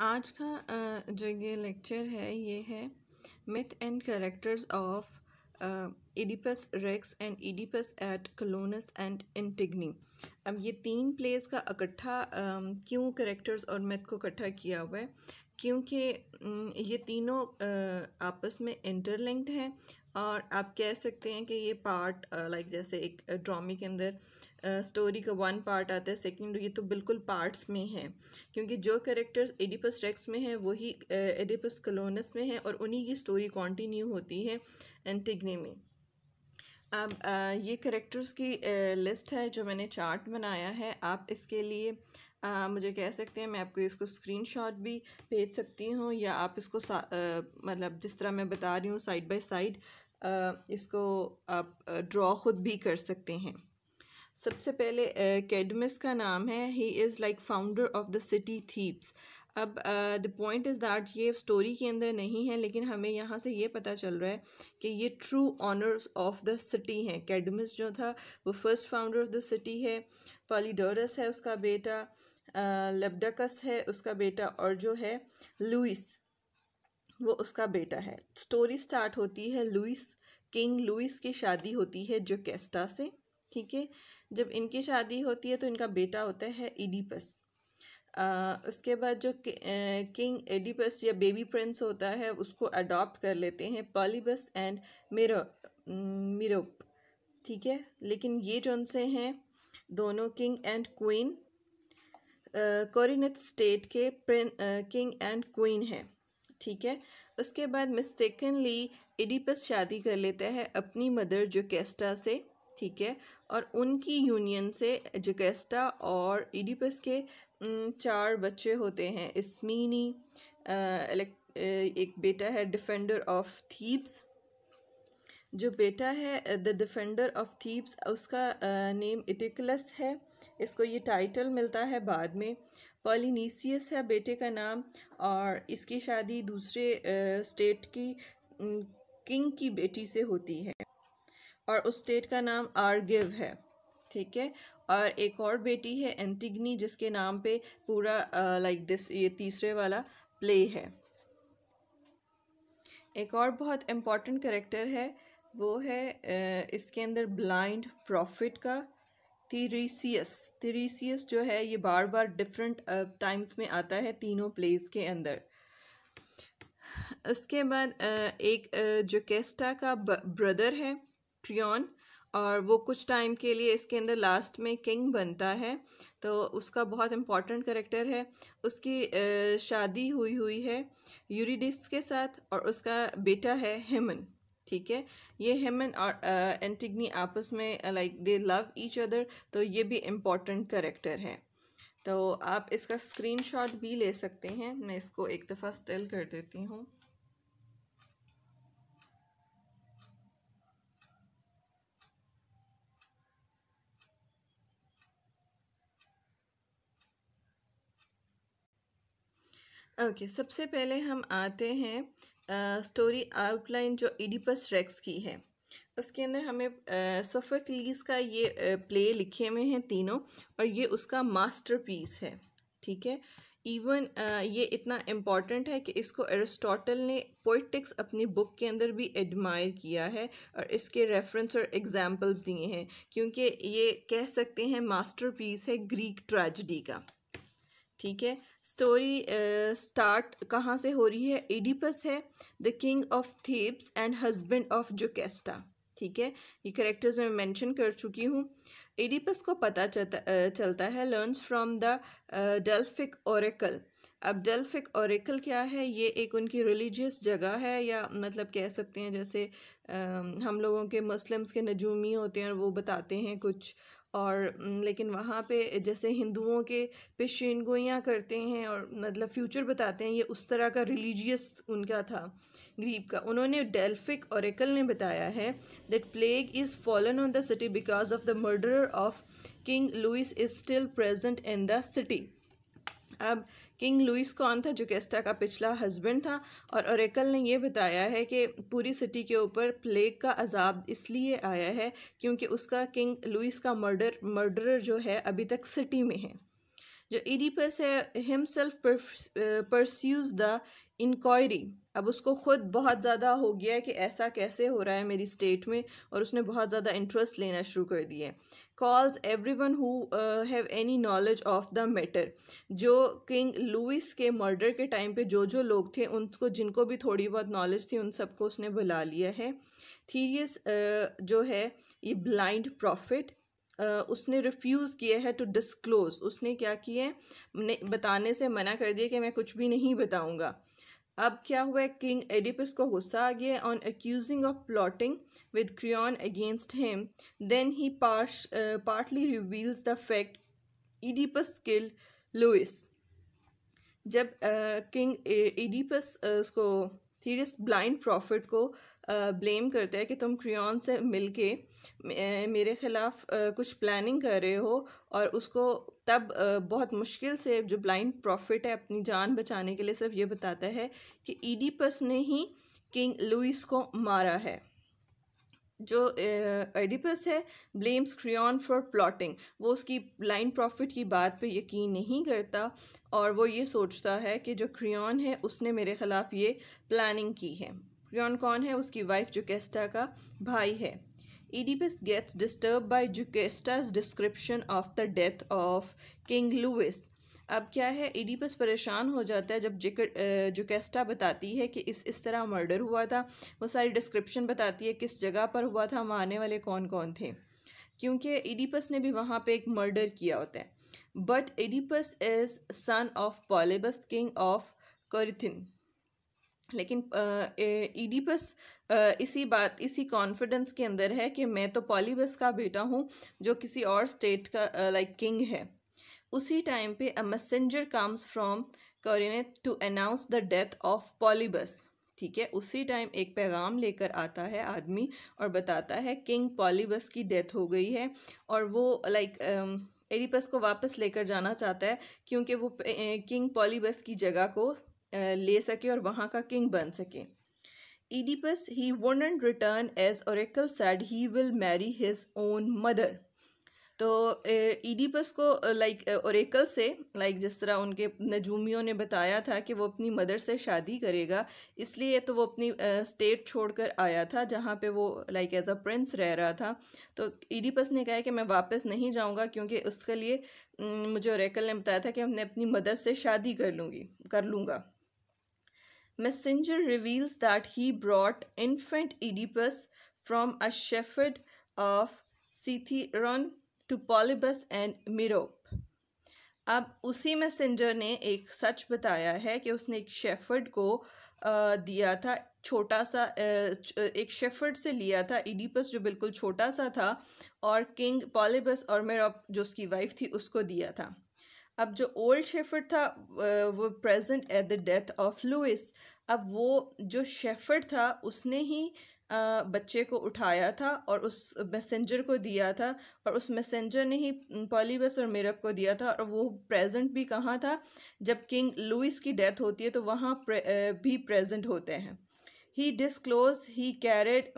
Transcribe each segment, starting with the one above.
आज का जो ये लेक्चर है ये है myth and characters of Oedipus Rex and Oedipus at Colonus and Antigone अब ये तीन प्लेस का इकट्ठा क्यों करेक्टर्स और मिथ को इकट्ठा किया हुआ है क्योंकि ये तीनों आपस में इंटरलिंक्ड हैं और आप कह सकते हैं कि ये पार्ट लाइक जैसे एक ड्रामे के अंदर स्टोरी का वन पार्ट आता है सेकंड ये तो बिल्कुल पार्ट्स में है क्योंकि जो करेक्टर्स एडिपस रेक्स में हैं वही एडिपस कलोनस में हैं और उन्हीं की स्टोरी कंटिन्यू होती है एंटिग्ने में अब ये करेक्टर्स की लिस्ट है जो मैंने चार्ट बनाया है आप इसके लिए आ, मुझे कह सकते हैं मैं आपको इसको स्क्रीनशॉट भी भेज सकती हूँ या आप इसको आ, मतलब जिस तरह मैं बता रही हूँ साइड बाय साइड इसको आप ड्रॉ ख़ुद भी कर सकते हैं सबसे पहले कैडमस का नाम है he is like founder of the city Thebes अब द पॉइंट इज़ दैट ये स्टोरी के अंदर नहीं है लेकिन हमें यहाँ से ये पता चल रहा है कि ये true owners of the city हैं कैडमस जो था वो first founder of the city है पॉलीडोरस है उसका बेटा लेबडकस है उसका बेटा और जो है लुइस वो उसका बेटा है स्टोरी स्टार्ट होती है लुइस किंग लुइस की शादी होती है जो कैस्टा से ठीक है जब इनकी शादी होती है तो इनका बेटा होता है एडिपस उसके बाद जो किंग एडिपस या बेबी प्रिंस होता है उसको अडॉप्ट कर लेते हैं पॉलीबस एंड मेरो मिरोप ठीक है लेकिन ये जो उनसे हैं दोनों king and queen Corinth state के प्रिं, किंग एंड क्वीन हैं ठीक है उसके बाद मिस्टेकनली एडिपस शादी कर लेता है अपनी मदर जोकेस्टा से ठीक है और उनकी यूनियन से जोकेस्टा और एडिपस के चार बच्चे होते हैं इसमीनी एक बेटा है डिफेंडर ऑफ थीप्स जो बेटा है द डिफेंडर ऑफ थीप्स उसका नेम इटिकलस है इसको ये टाइटल मिलता है बाद में पॉलिनीसियस है बेटे का नाम और इसकी शादी दूसरे स्टेट की किंग की बेटी से होती है और उस स्टेट का नाम आर्गिव है ठीक है और एक और बेटी है एंटिग्नी जिसके नाम पे पूरा लाइक दिस ये तीसरे वाला प्ले है एक और बहुत इम्पॉर्टेंट करेक्टर है वो है आ, इसके अंदर ब्लाइंड प्रॉफिट का तीरीसियस तीरीसियस जो है ये बार बार डिफरेंट टाइम्स में आता है तीनों प्लेस के अंदर उसके बाद एक जोकेस्टा का ब्रदर है ट्रियन और वो कुछ टाइम के लिए इसके अंदर लास्ट में किंग बनता है तो उसका बहुत इम्पॉर्टेंट करेक्टर है उसकी शादी हुई हुई है यूरिडिस के साथ और उसका बेटा है हेमन ठीक है ये हेमन और एंटिगनी आपस में like they love each other तो ये भी इम्पॉर्टेंट करेक्टर है तो आप इसका स्क्रीनशॉट भी ले सकते हैं मैं इसको एक दफ़ा स्टिल कर देती हूँ ओके okay, सबसे पहले हम आते हैं स्टोरी आउटलाइन जो इडिपस रेक्स की है उसके अंदर हमें सोफोक्लीस का ये प्ले लिखे हुए हैं तीनों और ये उसका मास्टरपीस है ठीक है इवन ये इतना इम्पॉर्टेंट है कि इसको एरिस्टोटल ने पोइटिक्स अपनी बुक के अंदर भी एडमायर किया है और इसके रेफरेंस और एग्जांपल्स दिए हैं क्योंकि ये कह सकते हैं मास्टरपीस है ग्रीक ट्रेजडी का ठीक है स्टोरी स्टार्ट uh, कहाँ से हो रही है एडिपस है the king of Thebes and husband of Jocasta ठीक है ये करेक्टर्स मैं मेंशन कर चुकी हूँ एडिपस को पता चलता चलता है learns from the Delphic oracle अब डेल्फिक ओरेकल क्या है ये एक उनकी रिलीजियस जगह है या मतलब कह सकते हैं जैसे हम लोगों के मुस्लिम्स के नजूमी होते हैं और वो बताते हैं कुछ और लेकिन वहाँ पे जैसे हिंदुओं के पे शेन गोइयाँ करते हैं और मतलब फ्यूचर बताते हैं ये उस तरह का रिलीजियस उनका था ग्रीप का उन्होंने डेल्फिक औरकल ने बताया है that plague is fallen on the city because of the murder of king Laius is still present in the city अब किंग लुइस कौन था जो केस्टा का पिछला हस्बैंड था और ओरेकल ने यह बताया है कि पूरी सिटी के ऊपर प्लेग का अजाब इसलिए आया है क्योंकि उसका किंग लुइस का मर्डर मर्डरर जो है अभी तक सिटी में है जो से है हिमसेल्फ परस्यूज द इंक्वायरी अब उसको ख़ुद बहुत ज़्यादा हो गया है कि ऐसा कैसे हो रहा है मेरी स्टेट में और उसने बहुत ज़्यादा इंटरेस्ट लेना शुरू कर दिया calls everyone who have any knowledge of the matter जो किंग लुइस के मर्डर के टाइम पे जो जो लोग थे उनको जिनको भी थोड़ी बहुत नॉलेज थी उन सबको उसने बुला लिया है थीरियस uh, जो है ये ब्लाइंड प्रॉफिट Uh, उसने रिफ्यूज़ किया है टू डिस्क्लोज़ उसने क्या किया है बताने से मना कर दिया कि मैं कुछ भी नहीं बताऊंगा अब क्या हुआ किंग एडिपस को गुस्सा आ गया on accusing of plotting with Creon against him then he पार्श partly reveals the fact Oedipus kill Laius जब किंग uh, एडिपस uh, उसको थीरिस्ट ब्लाइंड प्रॉफिट को ब्लेम करता है कि तुम क्रियन से मिलके मेरे ख़िलाफ़ कुछ प्लानिंग कर रहे हो और उसको तब बहुत मुश्किल से जो ब्लाइंड प्रॉफिट है अपनी जान बचाने के लिए सिर्फ ये बताता है कि ईडीपस ने ही किंग लुइस को मारा है जो एडिपस है ब्लेम्स क्रियॉन फॉर प्लॉटिंग वो उसकी लाइन प्रॉफिट की बात पे यकीन नहीं करता और वो ये सोचता है कि जो क्रियॉन है उसने मेरे ख़िलाफ़ ये प्लानिंग की है क्रियॉन कौन है उसकी वाइफ जुकेस्टा का भाई है Oedipus gets disturb by Jocasta's description of the death of king Laius अब क्या है एडीपस परेशान हो जाता है जब जुकेस्टा बताती है कि इस इस तरह मर्डर हुआ था वो सारी डिस्क्रिप्शन बताती है किस जगह पर हुआ था मारने वाले कौन कौन थे क्योंकि एडीपस ने भी वहाँ पे एक मर्डर किया होता है but Oedipus is son of Polybus king of Corinth लेकिन ईडीपस इसी बात इसी कॉन्फिडेंस के अंदर है कि मैं तो पॉलीबस का बेटा हूँ जो किसी और स्टेट का लाइक किंग है उसी टाइम पे a messenger comes from Corinth to announce the death of Polybus ठीक है उसी टाइम एक पैगाम लेकर आता है आदमी और बताता है किंग पॉलीबस की डेथ हो गई है और वो लाइक एडिपस um, को वापस लेकर जाना चाहता है क्योंकि वो किंग पॉलीबस की जगह को ले सके और वहाँ का किंग बन सके Oedipus he won return as और said he will marry his own mother तो ईडीपस को लाइक ओरेकल से लाइक जिस तरह उनके नजूमियों ने बताया था कि वो अपनी मदर से शादी करेगा इसलिए तो वो अपनी स्टेट छोड़कर आया था जहाँ पे वो लाइक एज अ प्रिंस रह रहा था तो ईडीपस ने कहा कि मैं वापस नहीं जाऊँगा क्योंकि उसके लिए मुझे ओरेकल ने बताया था कि मैं अपनी मदर से शादी कर लूँगी कर लूँगा messenger reveals that he brought infant Oedipus from a shepherd of Cithaeron to Polybus and Merope अब उसी मैसेंजर ने एक सच बताया है कि उसने एक शेफर्ड को दिया था छोटा सा एक शेफर्ड से लिया था इडिपस जो बिल्कुल छोटा सा था और किंग पॉलिबस और मेरोप जो उसकी वाइफ थी उसको दिया था अब जो ओल्ड शेफर्ड था वो present at the death of Laius अब वो जो शेफर्ड था उसने ही बच्चे को उठाया था और उस मैसेंजर को दिया था और उस मैसेंजर ने ही पॉलीबस और मेरप को दिया था और वो प्रेजेंट भी कहाँ था जब किंग लुइस की डेथ होती है तो वहाँ प्रे, भी प्रेजेंट होते हैं he disclose he carried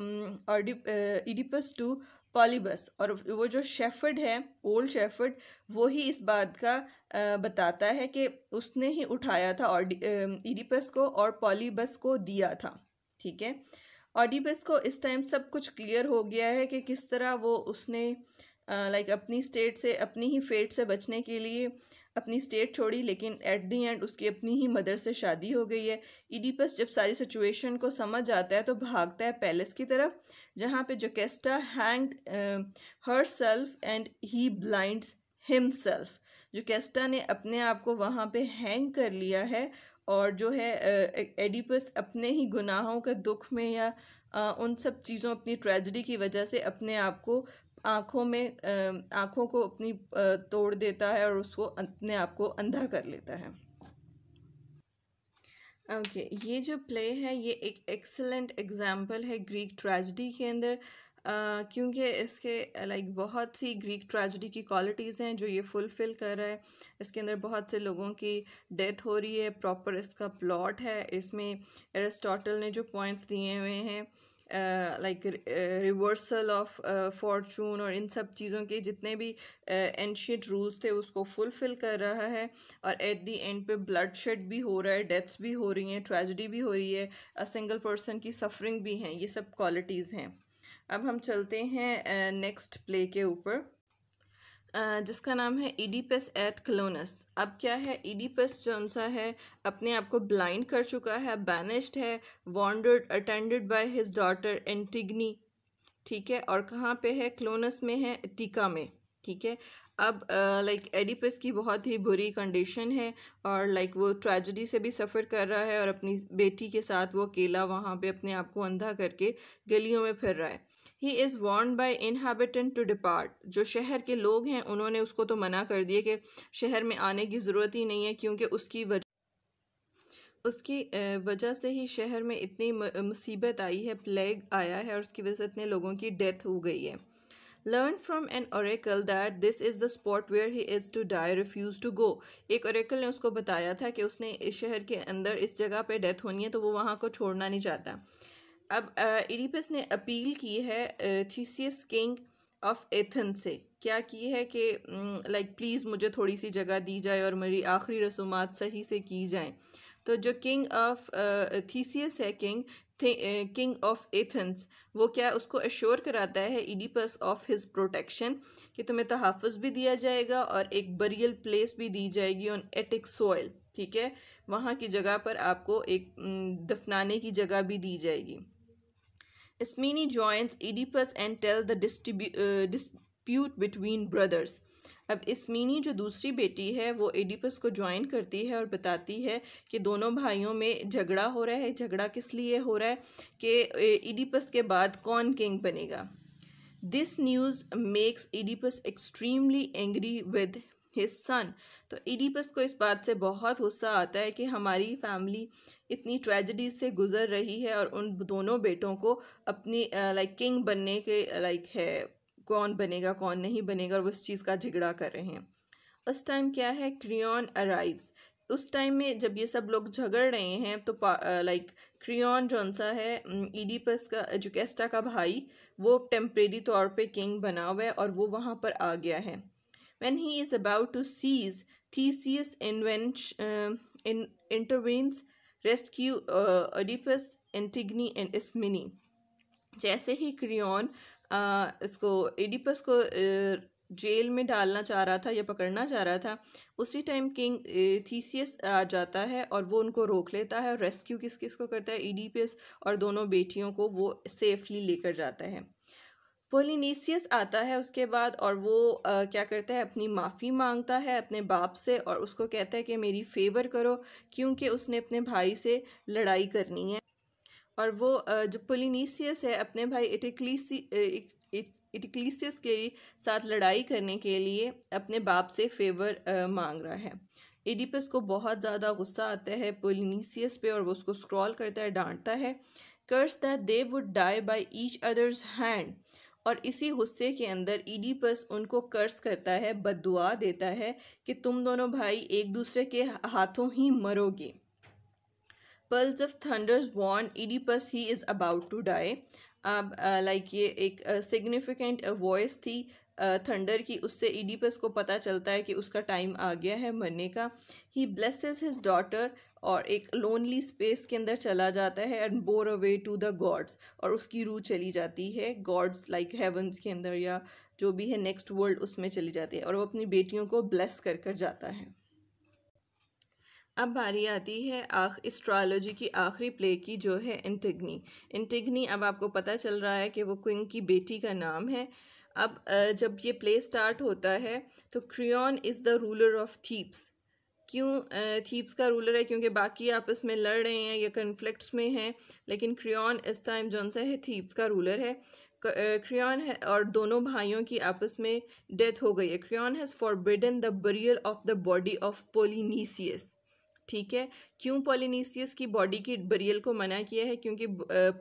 Oedipus to Polybus और वो जो शेफर्ड है ओल्ड शेफर्ड वो ही इस बात का बताता है कि उसने ही उठाया था और इडिपस को और पॉलीबस को दिया था ठीक है ऑडिबस को इस टाइम सब कुछ क्लियर हो गया है कि किस तरह वो उसने लाइक अपनी स्टेट से अपनी ही फेट से बचने के लिए अपनी स्टेट छोड़ी लेकिन एट दी एंड उसकी अपनी ही मदर से शादी हो गई है ईडीपस जब सारी सिचुएशन को समझ आता है तो भागता है पैलेस की तरफ जहाँ पे Jocasta hang herself and he blinds himself Jocasta ने अपने आप को वहाँ पे हैंग कर लिया है और जो है एडिपस अपने ही गुनाहों के दुख में या आ, उन सब चीज़ों अपनी ट्रेजडी की वजह से अपने आप को आँखों में आँखों को अपनी तोड़ देता है और उसको अपने आप को अंधा कर लेता है ओके okay, ये जो प्ले है ये एक एक्सेलेंट एग्जाम्पल है ग्रीक ट्रेजडी के अंदर क्योंकि इसके लाइक like, बहुत सी ग्रीक ट्रेजडी की क्वालिटीज़ हैं जो ये फुलफ़िल कर रहा है इसके अंदर बहुत से लोगों की डेथ हो रही है प्रॉपर इसका प्लॉट है इसमें एरिस्टोटल ने जो पॉइंट्स दिए हुए हैं लाइक रिवर्सल ऑफ फॉर्चून और इन सब चीज़ों के जितने भी एनशियट uh, रूल्स थे उसको फुलफ़िल कर रहा है और एट दी एंड पे ब्लड शेड भी हो रहा है डेथ्स भी हो रही हैं ट्रेजडी भी हो रही है अ सिंगल पर्सन की सफरिंग भी हैं ये सब क्वालिटीज़ हैं अब हम चलते हैं नेक्स्ट प्ले के ऊपर जिसका नाम है ईडीपस एट क्लोनस अब क्या है ईडीपस जौन सा है अपने आप को ब्लाइंड कर चुका है बैनिस्ड है wandered attended by his daughter Antigone ठीक है और कहाँ पे है क्लोनस में है टीका में ठीक है अब लाइक एडिपस की बहुत ही बुरी कंडीशन है और लाइक वो ट्रेजडी से भी सफ़र कर रहा है और अपनी बेटी के साथ वो अकेला वहाँ पे अपने आप को अंधा करके गलियों में फिर रहा है he is warned by inhabitant to depart जो शहर के लोग हैं उन्होंने उसको तो मना कर दिया कि शहर में आने की ज़रूरत ही नहीं है क्योंकि उसकी वजह उसकी वजह से ही शहर में इतनी मुसीबत आई है प्लेग आया है और उसकी वजह से इतने लोगों की डेथ हो गई है learn from an oracle that this is the spot where he is to die refuse to go एक ओरेकल ने उसको बताया था कि उसने इस शहर के अंदर इस जगह पे डेथ होनी है तो वो वहाँ को छोड़ना नहीं चाहता अब इरीपस ने अपील की है थीसियस किंग ऑफ एथन से क्या की है कि लाइक प्लीज़ मुझे थोड़ी सी जगह दी जाए और मेरी आखिरी रसूमात सही से की जाएँ तो जो किंग ऑफ थीसियस है किंग किंग ऑफ एथेंस वो क्या उसको एश्योर कराता है इडिपस ऑफ हिज प्रोटेक्शन कि तुम्हें तहफ़ भी दिया जाएगा और एक बरियल प्लेस भी दी जाएगी ऑन एटिक सोयल ठीक है वहाँ की जगह पर आपको एक दफनाने की जगह भी दी जाएगी Ismene joins Oedipus and tell the distribute dispute between brothers अब इस मीनी जो दूसरी बेटी है वो एडिपस को ज्वाइन करती है और बताती है कि दोनों भाइयों में झगड़ा हो रहा है झगड़ा किस लिए हो रहा है कि एडिपस के बाद कौन किंग बनेगा this news makes Oedipus extremely angry with his son तो एडिपस को इस बात से बहुत गुस्सा आता है कि हमारी फैमिली इतनी ट्रेजडी से गुजर रही है और उन दोनों बेटों को अपनी लाइक किंग बनने के लाइक है कौन बनेगा कौन नहीं बनेगा और वो इस चीज़ का झगड़ा कर रहे हैं उस टाइम क्या है क्रियॉन अराइव्स उस टाइम में जब ये सब लोग झगड़ रहे हैं तो लाइक क्रियॉन जौन सा है ईडीपस का जुकेस्टा का भाई वो टेम्परेरी तौर पे किंग बना हुआ है और वो वहाँ पर आ गया है when he is about to seize Theseus invent, in intervenes rescue rescue Antigone and Ismene जैसे ही क्रियोन इसको एडिपस को जेल में डालना चाह रहा था या पकड़ना चाह रहा था उसी टाइम किंग थीसियस आ जाता है और वो उनको रोक लेता है और रेस्क्यू किस किस को करता है एडिपस और दोनों बेटियों को वो सेफली लेकर जाता है पोलिनीसियस आता है उसके बाद और वो आ, क्या करता है अपनी माफ़ी मांगता है अपने बाप से और उसको कहता है कि मेरी फेवर करो क्योंकि उसने अपने भाई से लड़ाई करनी है और वो जो पोलिनीसियस है अपने भाई इटिक्लीसी इटिक्लीसियस के साथ लड़ाई करने के लिए अपने बाप से फेवर मांग रहा है एडिपस को बहुत ज़्यादा गुस्सा आता है पोलिनीसियस पे और वो उसको स्क्रॉल करता है डांटता है curse that they would die by each others hand और इसी गुस्से के अंदर ईडीपस उनको कर्ज करता है बद देता है कि तुम दोनों भाई एक दूसरे के हाथों ही मरोगे peals of thunders born Oedipus he is about to die अब लाइक ये एक सिग्निफिकेंट uh, वॉइस uh, थी थंडर uh, की उससे ईडीपस को पता चलता है कि उसका टाइम आ गया है मरने का ही ब्लेसेस हिज डॉटर और एक लोनली स्पेस के अंदर चला जाता है and bore away to the gods और उसकी रूह चली जाती है गॉड्स लाइक हेवंस के अंदर या जो भी है नेक्स्ट वर्ल्ड उसमें चली जाती है और वो अपनी बेटियों को ब्लेस कर कर जाता है अब बारी आती है आख एस्ट्रोलॉजी की आखिरी प्ले की जो है इंटिग्नी इंटिग्नी अब आपको पता चल रहा है कि वो क्विंग की बेटी का नाम है अब जब ये प्ले स्टार्ट होता है तो Creon is the ruler of Thebes क्यों थीप्स का रूलर है क्योंकि बाकी आपस में लड़ रहे हैं या कन्फ्लिक्ट्स में हैं लेकिन क्रियोन इस टाइम जौन सा है थीप्स का रूलर है क्रियॉन है और दोनों भाइयों की आपस में डेथ हो गई है Creon has forbidden the burial of the body of Polynices ठीक है क्यों पॉलिनीसियस की बॉडी की बरियल को मना किया है क्योंकि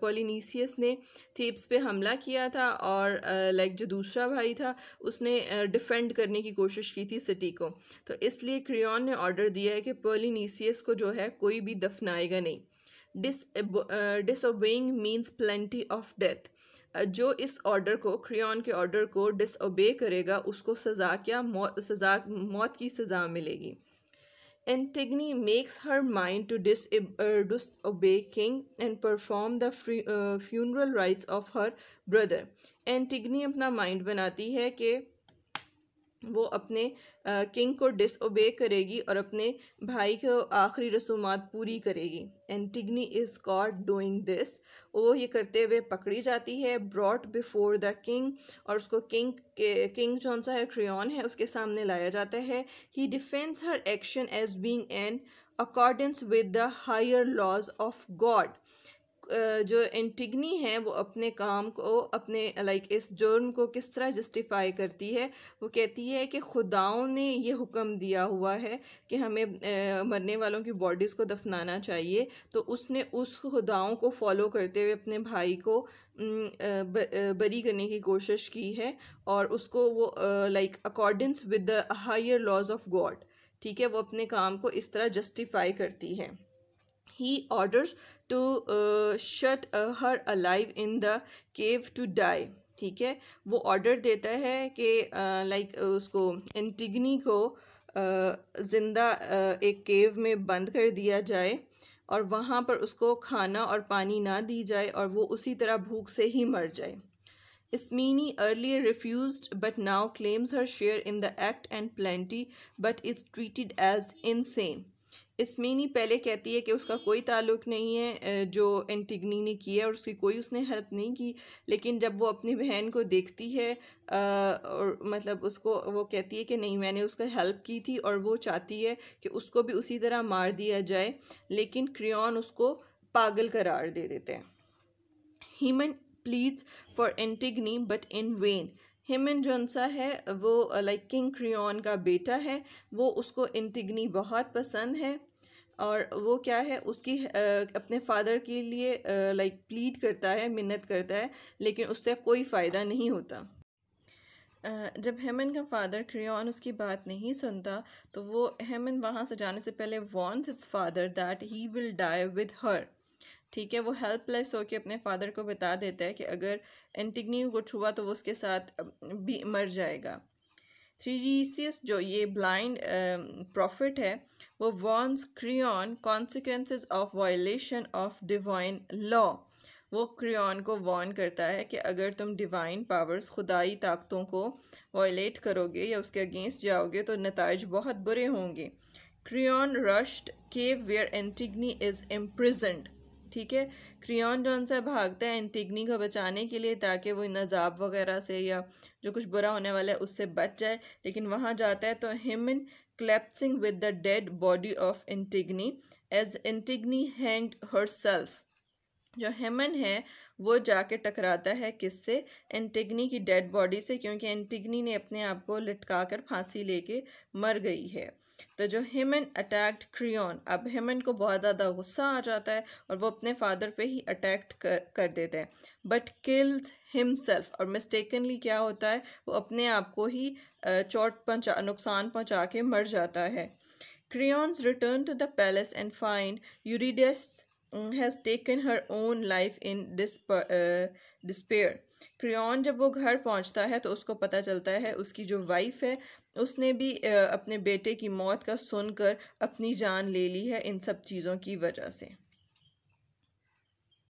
पॉलिनीसियस ने थेप्स पे हमला किया था और लाइक जो दूसरा भाई था उसने डिफेंड करने की कोशिश की थी सिटी को तो इसलिए क्रियोन ने ऑर्डर दिया है कि पॉलिनीसियस को जो है कोई भी दफनाएगा नहीं dis disobeying means plenty of death जो इस ऑर्डर को क्रियोन के ऑर्डर को डिसोबे करेगा उसको सज़ा क्या मौत सज़ा मौत की सज़ा मिलेगी Antigone makes her mind to uh, disobey king and perform the uh, funeral rites of her brother. Antigone अपना mind बनाती है कि वो अपने किंग को डिसबे करेगी और अपने भाई को आखिरी रसूमात पूरी करेगी Antigone is caught doing this वो ये करते हुए पकड़ी जाती है ब्रॉट बिफोर द किंग और उसको किंग के किंग जौन सा है क्रियन है उसके सामने लाया जाता है he defends her action as being an accordance with the higher laws of god जो एंटिगनी है वो अपने काम को अपने लाइक इस जुर्म को किस तरह जस्टिफाई करती है वो कहती है कि खुदाओं ने ये हुक्म दिया हुआ है कि हमें मरने वालों की बॉडीज़ को दफनाना चाहिए तो उसने उस खुदाओं को फॉलो करते हुए अपने भाई को बरी करने की कोशिश की है और उसको वो like accordance with the higher laws of god ठीक है वो अपने काम को इस तरह जस्टिफाई करती है he orders to uh, shut uh, her alive in the cave to die ठीक है वो ऑर्डर देता है कि लाइक uh, like, uh, उसको एंटिगनी को uh, जिंदा uh, एक केव में बंद कर दिया जाए और वहाँ पर उसको खाना और पानी ना दी जाए और वो उसी तरह भूख से ही मर जाए Ismene earlier refuse but now claims her share in the act and plenty but is treated as insane Ismene पहले कहती है कि उसका कोई ताल्लुक नहीं है जो एंटिगनी ने किया और उसकी कोई उसने हेल्प नहीं की लेकिन जब वो अपनी बहन को देखती है और मतलब उसको वो कहती है कि नहीं मैंने उसका हेल्प की थी और वो चाहती है कि उसको भी उसी तरह मार दिया जाए लेकिन क्रियन उसको पागल करार दे देते हैं Haemon please for Antigone but in vain Haemon जोनसा है वो लाइक किंग क्रियोन का बेटा है वो उसको इंटिग्नी बहुत पसंद है और वो क्या है उसकी uh, अपने फादर के लिए लाइक uh, प्लीड करता है मिन्नत करता है लेकिन उससे कोई फ़ायदा नहीं होता uh, जब हेमन का फादर क्रियोन उसकी बात नहीं सुनता तो वो हेमन वहाँ से जाने से पहले warns its father that he will die with her ठीक है वो हेल्पलेस होकर अपने फादर को बता देता है कि अगर एंटिगनी को छुआ तो वो उसके साथ भी मर जाएगा थ्रीजीसियस जो ये ब्लाइंड प्रॉफिट है वो warns Creon consequence of violation of divine law वो क्रियन को वॉन करता है कि अगर तुम डिवाइन पावर्स खुदाई ताकतों को वायलेट करोगे या उसके अगेंस्ट जाओगे तो नतज बहुत बुरे होंगे Creon rushed cave where Antigone is imprisoned ठीक है क्रियॉन जो उनसे भागता है एंटिगनी को बचाने के लिए ताकि वो अजाब वगैरह से या जो कुछ बुरा होने वाला है उससे बच जाए लेकिन वहाँ जाता है तो Haemon clasping with the dead body of Antigone as Antigone hanged herself जो हेमन है वो जाके टकराता है किससे एंटिगनी की डेड बॉडी से क्योंकि एंटिगनी ने अपने आप को लटका कर फांसी लेके मर गई है तो जो हेमन अटैक्ड क्रियोन अब हेमन को बहुत ज़्यादा गुस्सा आ जाता है और वो अपने फादर पे ही अटैक्ट कर कर देते हैं बट किल्स हिमसेल्फ और मिस्टेकनली क्या होता है वो अपने आप को ही चोट पहुँचा नुकसान पहुँचा के मर जाता है Creon's return to the palace and find Eurydice has taken her own life in despair Creon जब वो घर पहुंचता है तो उसको पता चलता है उसकी जो वाइफ है उसने भी uh, अपने बेटे की मौत का सुनकर अपनी जान ले ली है इन सब चीज़ों की वजह से